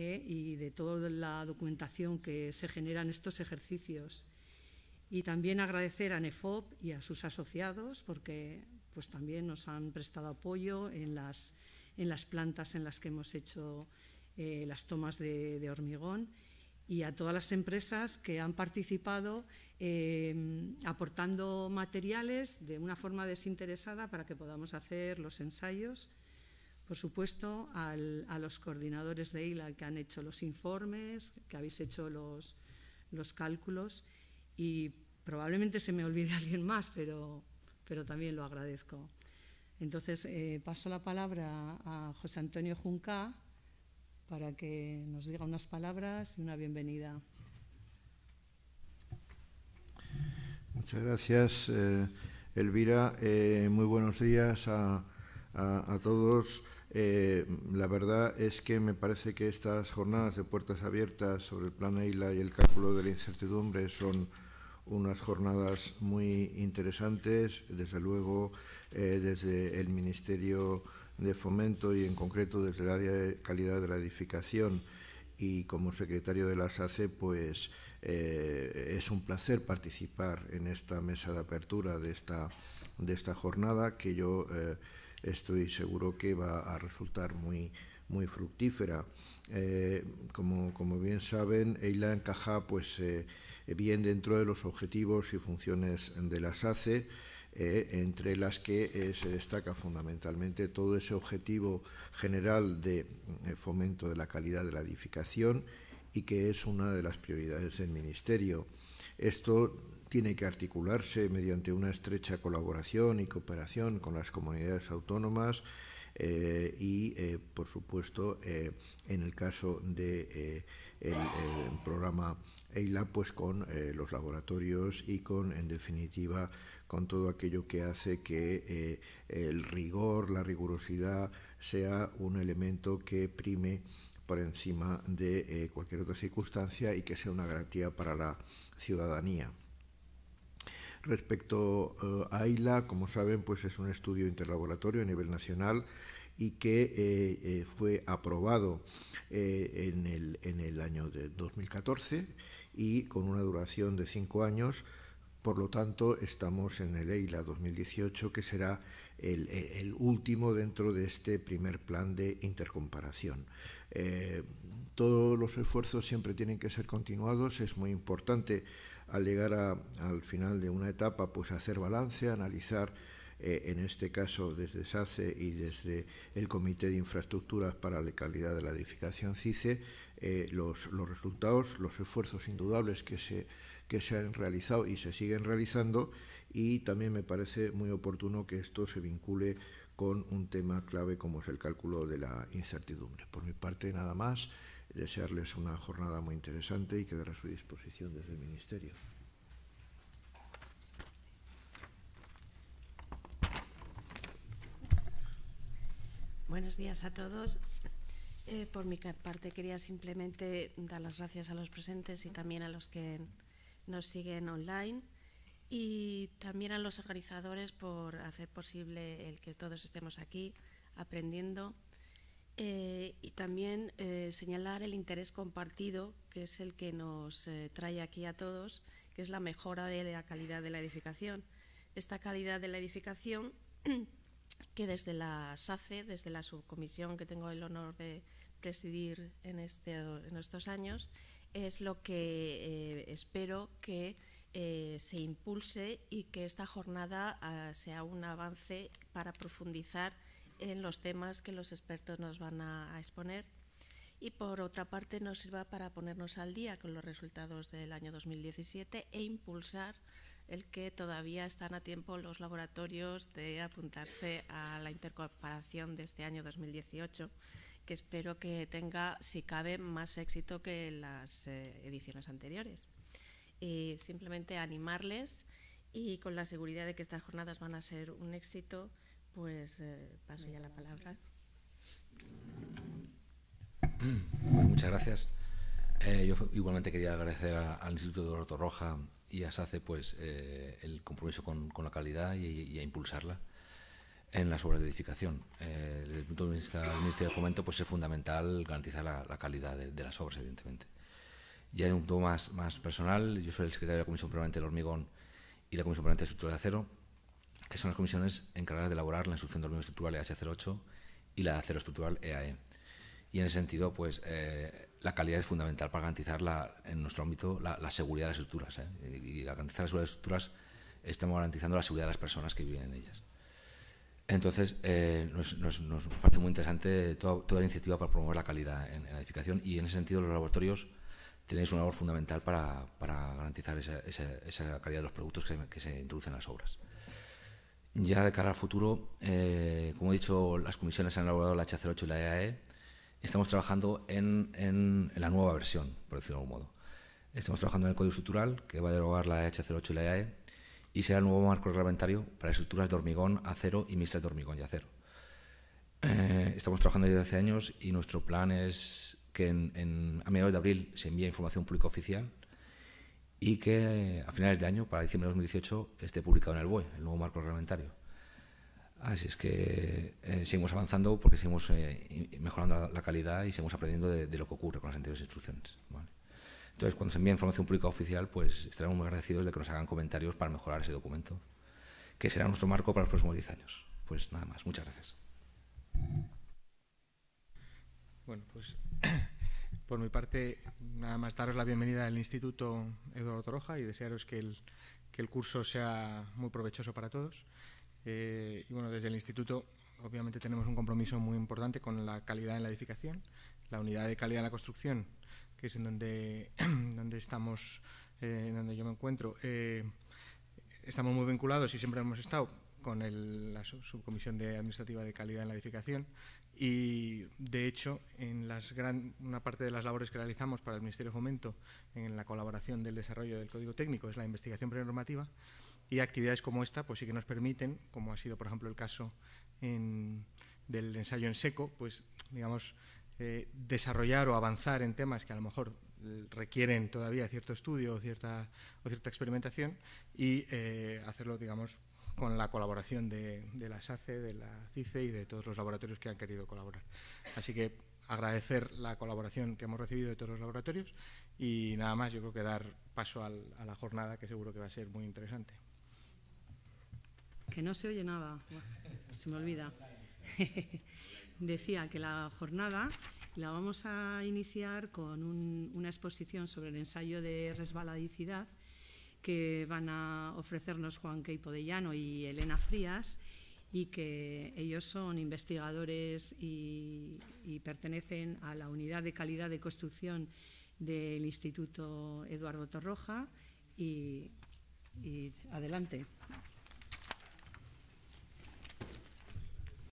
E y de toda la documentación que se genera en estos ejercicios. Y también agradecer a NEFOP y a sus asociados porque pues, también nos han prestado apoyo en las, plantas en las que hemos hecho eh, las tomas de, hormigón y a todas las empresas que han participado em, aportando materiales de una forma desinteresada para que podamos hacer los ensayos por supuesto, a los coordinadores de ILA que han hecho los informes, que habéis hecho los, cálculos y probablemente se me olvide alguien más, pero, pero también lo agradezco. Entonces, eh, paso la palabra a José Antonio Junca para que nos diga unas palabras y una bienvenida. Muchas gracias, eh, Elvira. Eh, muy buenos días a todos. Eh, la verdad es que me parece que estas jornadas de puertas abiertas sobre el plan EILA y el cálculo de la incertidumbre son unas jornadas muy interesantes, desde luego eh, desde el Ministerio de Fomento y en concreto desde el área de calidad de la edificación y como secretario de la SACE, pues eh, es un placer participar en esta mesa de apertura de esta, de esta jornada que yo estoy seguro que va a resultar muy, muy fructífera. Eh, como, como, bien saben, EILA encaja pues, eh, bien dentro de los objetivos y funciones de las ACE, eh, entre las que se destaca fundamentalmente todo ese objetivo general de fomento de la calidad de la edificación y que es una de las prioridades del Ministerio. Esto tiene que articularse mediante una estrecha colaboración y cooperación con las comunidades autónomas eh, y, eh, por supuesto, eh, en el caso del de, programa EILA, pues con los laboratorios y con, en definitiva, con todo aquello que hace que el rigor, la rigurosidad, sea un elemento que prime por encima de cualquier otra circunstancia y que sea una garantía para la ciudadanía. Respecto eh, a AILA, como saben, pues es un estudio interlaboratorio a nivel nacional y que eh, eh, fue aprobado en el, año de 2014 y con una duración de cinco años. Por lo tanto, estamos en el EILA 2018, que será el, último dentro de este primer plan de intercomparación todos los esfuerzos siempre tienen que ser continuados. Es muy importante al llegar al final de una etapa, pues hacer balance, analizar, eh, en este caso desde SACE y desde el Comité de Infraestructuras para la Calidad de la Edificación CICE, eh, los, resultados, los esfuerzos indudables que se, que se han realizado y se siguen realizando. Y también me parece muy oportuno que esto se vincule con un tema clave como es el cálculo de la incertidumbre. Por mi parte, nada más desearles una jornada muy interesante y quedar a su disposición desde el Ministerio. Buenos días a todos. Eh, por mi parte quería simplemente dar las gracias a los presentes y también a los que nos siguen online y también a los organizadores por hacer posible el que todos estemos aquí aprendiendo eh, y también eh, señalar el interés compartido, que es el que nos eh, trae aquí a todos, que es la mejora de la calidad de la edificación. Esta calidad de la edificación que desde la SACE, desde la subcomisión que tengo el honor de presidir en, este, en estos años, es lo que espero que se impulse y que esta jornada ah, sea un avance para profundizar en los temas que los expertos nos van a, exponer y por otra parte nos sirva para ponernos al día con los resultados del año 2017 e impulsar el que todavía están a tiempo los laboratorios de apuntarse a la intercooperación de este año 2018, que espero que tenga, si cabe, más éxito que las eh, ediciones anteriores. Y simplemente animarles y con la seguridad de que estas jornadas van a ser un éxito. Pues eh, paso ya la palabra. muchas gracias. Eh, yo igualmente quería agradecer al Instituto de Orto Roja y a SACE pues, eh, el compromiso con, la calidad y, a impulsarla en las obras de edificación. desde el punto de vista del Ministerio de Fomento pues, es fundamental garantizar la, calidad de, las obras, evidentemente. Ya en un punto más, personal, yo soy el secretario de la Comisión Permanente del Hormigón y la Comisión Permanente de Estructura de Acero que son las comisiones encargadas de elaborar la instrucción de orden estructural EH08 y la de acero estructural EAE. E. Y en ese sentido, pues eh, la calidad es fundamental para garantizar en nuestro ámbito la, seguridad de las estructuras. ¿eh? Y, garantizar la seguridad de las estructuras estamos garantizando la seguridad de las personas que viven en ellas. Entonces, eh, nos, parece muy interesante toda, la iniciativa para promover la calidad en, la edificación y en ese sentido los laboratorios tienen una labor fundamental para, garantizar esa, calidad de los productos que se, que se introducen en las obras ya de cara al futuro, eh, como he dicho, las comisiones han elaborado la H08 y la EAE. E. Estamos trabajando en, la nueva versión, por decirlo de algún modo. Estamos trabajando en el código estructural que va a derogar la H08 y la EAE e, y será el nuevo marco reglamentario para estructuras de hormigón, acero y mixtas de hormigón y acero. Eh, estamos trabajando desde hace años y nuestro plan es que a mediados de abril se envíe información pública oficial y que eh, a finales de año, para diciembre de 2018, esté publicado en el BOE, el nuevo marco reglamentario. Así es que eh, seguimos avanzando porque seguimos eh, mejorando la, calidad y seguimos aprendiendo de, lo que ocurre con las anteriores instrucciones. Entonces, cuando se envíe información pública oficial, pues estaremos muy agradecidos de que nos hagan comentarios para mejorar ese documento, que será nuestro marco para los próximos 10 años. Pues nada más, muchas gracias. Bueno, pues por mi parte, nada más daros la bienvenida al Instituto Eduardo Toroja y desearos que el, curso sea muy provechoso para todos. Eh, y bueno, desde el Instituto obviamente tenemos un compromiso muy importante con la calidad en la edificación, la unidad de calidad en la construcción, que es en donde, donde estamos, eh, donde yo me encuentro. Eh, estamos muy vinculados y siempre hemos estado con la Subcomisión de Administrativa de Calidad en la Edificación y, de hecho, en una parte de las labores que realizamos para el Ministerio de Fomento en la colaboración del desarrollo del Código Técnico es la investigación prenormativa y actividades como esta pues sí que nos permiten, como ha sido, por ejemplo, el caso del ensayo en seco, pues, digamos, eh, desarrollar o avanzar en temas que a lo mejor requieren todavía cierto estudio o cierta, o cierta experimentación y eh, hacerlo, digamos, con la colaboración de, la SACE, de la CICE e y de todos los laboratorios que han querido colaborar. Así que agradecer la colaboración que hemos recibido de todos los laboratorios y nada más, yo creo que dar paso a la jornada que seguro que va a ser muy interesante. Que no se oye nada, se me olvida. Decía que la jornada la vamos a iniciar con una exposición sobre el ensayo de resbaladicidad que van a ofrecernos Juan Queipo de Llano y Elena Frías y que ellos son investigadores y, pertenecen a la unidad de calidad de construcción del Instituto Eduardo Torroja y adelante.